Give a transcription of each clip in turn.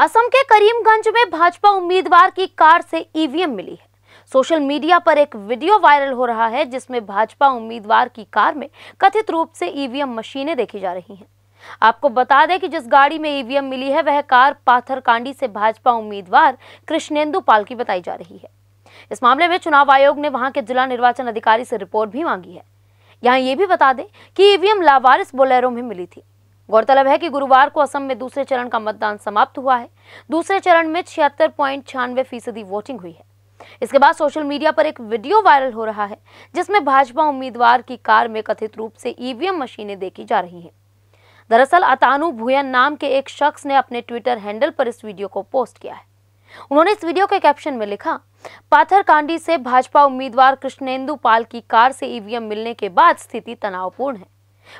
असम के करीमगंज में भाजपा उम्मीदवार की कार से ईवीएम मिली है सोशल मीडिया पर एक वीडियो वायरल हो रहा है जिसमें भाजपा उम्मीदवार की कार में कथित रूप से ईवीएम मशीनें देखी जा रही हैं आपको बता दें कि जिस गाड़ी में ईवीएम मिली है वह कार पाथरकांडी से भाजपा उम्मीदवार कृष्णेंदु पाल की बताई जा रही है इस मामले में चुनाव आयोग ने वहां के जिला निर्वाचन अधिकारी से रिपोर्ट भी मांगी है यहाँ ये भी बता दें कि ईवीएम लावारिस बोलेरो में मिली थी गौरतलब है कि गुरुवार को असम में दूसरे चरण का मतदान समाप्त हुआ है दूसरे चरण में छिहत्तर पॉइंट छियानवे फीसदी वोटिंग हुई है इसके बाद सोशल मीडिया पर एक वीडियो वायरल हो रहा है जिसमें भाजपा उम्मीदवार की कार में कथित रूप से ईवीएम मशीनें देखी जा रही हैं दरअसल अतानु भूयन नाम के एक शख्स ने अपने ट्विटर हैंडल पर इस वीडियो को पोस्ट किया है उन्होंने इस वीडियो के कैप्शन में लिखा पाथरकांडी से भाजपा उम्मीदवार कृष्णेंदु पाल की कार से ईवीएम मिलने के बाद स्थिति तनावपूर्ण है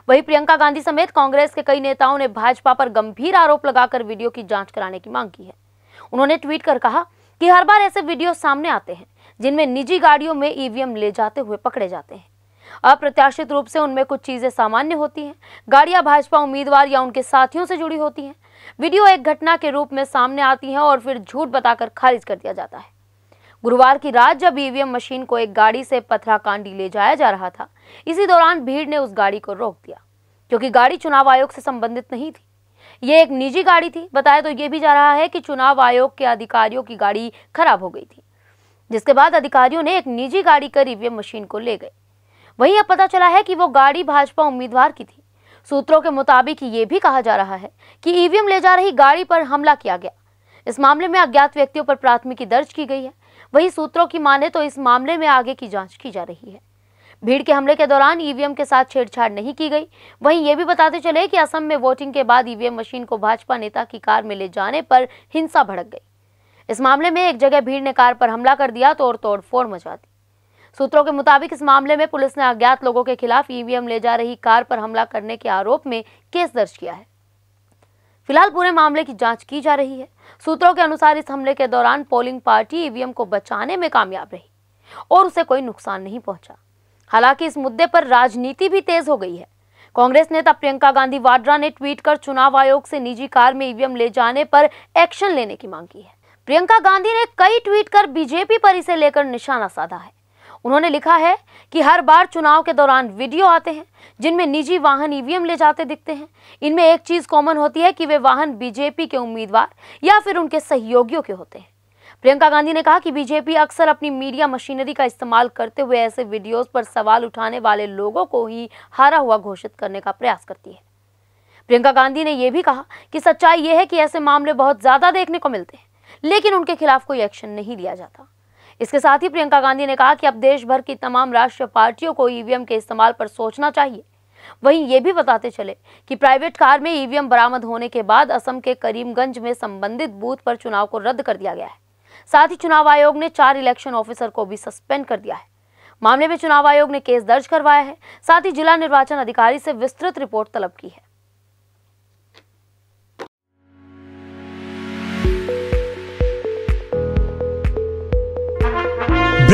वहीं प्रियंका गांधी समेत कांग्रेस के कई नेताओं ने भाजपा पर गंभीर आरोप लगाकर वीडियो की जांच कराने की मांग की है उन्होंने ट्वीट कर कहा कि हर बार ऐसे वीडियो सामने आते हैं जिनमें निजी गाड़ियों में ईवीएम ले जाते हुए पकड़े जाते हैं अप्रत्याशित रूप से उनमें कुछ चीजें सामान्य होती हैं गाड़ियां भाजपा उम्मीदवार या उनके साथियों से जुड़ी होती हैं वीडियो एक घटना के रूप में सामने आती है और फिर झूठ बताकर खारिज कर दिया जाता है गुरुवार की रात जब ईवीएम e मशीन को एक गाड़ी से पथराकांडी ले जाया जा रहा था इसी दौरान भीड़ ने उस गाड़ी को रोक दिया क्योंकि गाड़ी चुनाव आयोग से संबंधित नहीं थी ये एक निजी गाड़ी थी बताया तो यह भी जा रहा है कि चुनाव आयोग के अधिकारियों की गाड़ी खराब हो गई थी जिसके बाद अधिकारियों ने एक निजी गाड़ी कर ईवीएम e मशीन को ले गए वहीं अब पता चला है कि वो गाड़ी भाजपा उम्मीदवार की थी सूत्रों के मुताबिक ये भी कहा जा रहा है कि ईवीएम e ले जा रही गाड़ी पर हमला किया गया इस मामले में अज्ञात व्यक्तियों पर प्राथमिकी दर्ज की गई है वहीं सूत्रों की माने तो इस मामले में आगे की जांच की जा रही है भीड़ के हमले के दौरान ईवीएम के साथ छेड़छाड़ नहीं की गई वहीं ये भी बताते चले कि असम में वोटिंग के बाद ईवीएम मशीन को भाजपा नेता की कार में ले जाने पर हिंसा भड़क गई इस मामले में एक जगह भीड़ ने कार पर हमला कर दिया तोड़ तोड़ फोड़ मचा दी सूत्रों के मुताबिक इस मामले में पुलिस ने अज्ञात लोगों के खिलाफ ईवीएम ले जा रही कार पर हमला करने के आरोप में केस दर्ज किया है फिलहाल पूरे मामले की जांच की जा रही है सूत्रों के अनुसार इस हमले के दौरान पोलिंग पार्टी ईवीएम को बचाने में कामयाब रही और उसे कोई नुकसान नहीं पहुंचा हालांकि इस मुद्दे पर राजनीति भी तेज हो गई है कांग्रेस नेता प्रियंका गांधी वाड्रा ने ट्वीट कर चुनाव आयोग से निजी कार में ईवीएम ले जाने पर एक्शन लेने की मांग की है प्रियंका गांधी ने कई ट्वीट कर बीजेपी पर इसे लेकर निशाना साधा है उन्होंने लिखा है कि हर बार चुनाव के दौरान वीडियो आते हैं जिनमें निजी वाहन ईवीएम ले जाते दिखते हैं इनमें एक चीज कॉमन होती है कि वे वाहन बीजेपी के उम्मीदवार या फिर उनके सहयोगियों के होते हैं प्रियंका गांधी ने कहा कि बीजेपी अक्सर अपनी मीडिया मशीनरी का इस्तेमाल करते हुए ऐसे वीडियो पर सवाल उठाने वाले लोगों को ही हारा हुआ घोषित करने का प्रयास करती है प्रियंका गांधी ने यह भी कहा कि सच्चाई यह है कि ऐसे मामले बहुत ज्यादा देखने को मिलते हैं लेकिन उनके खिलाफ कोई एक्शन नहीं लिया जाता इसके साथ ही प्रियंका गांधी ने कहा कि अब देश भर की तमाम राष्ट्रीय पार्टियों को ईवीएम के इस्तेमाल पर सोचना चाहिए वहीं ये भी बताते चले कि प्राइवेट कार में ईवीएम बरामद होने के बाद असम के करीमगंज में संबंधित बूथ पर चुनाव को रद्द कर दिया गया है साथ ही चुनाव आयोग ने चार इलेक्शन ऑफिसर को भी सस्पेंड कर दिया है मामले में चुनाव आयोग ने केस दर्ज करवाया है साथ ही जिला निर्वाचन अधिकारी से विस्तृत रिपोर्ट तलब की है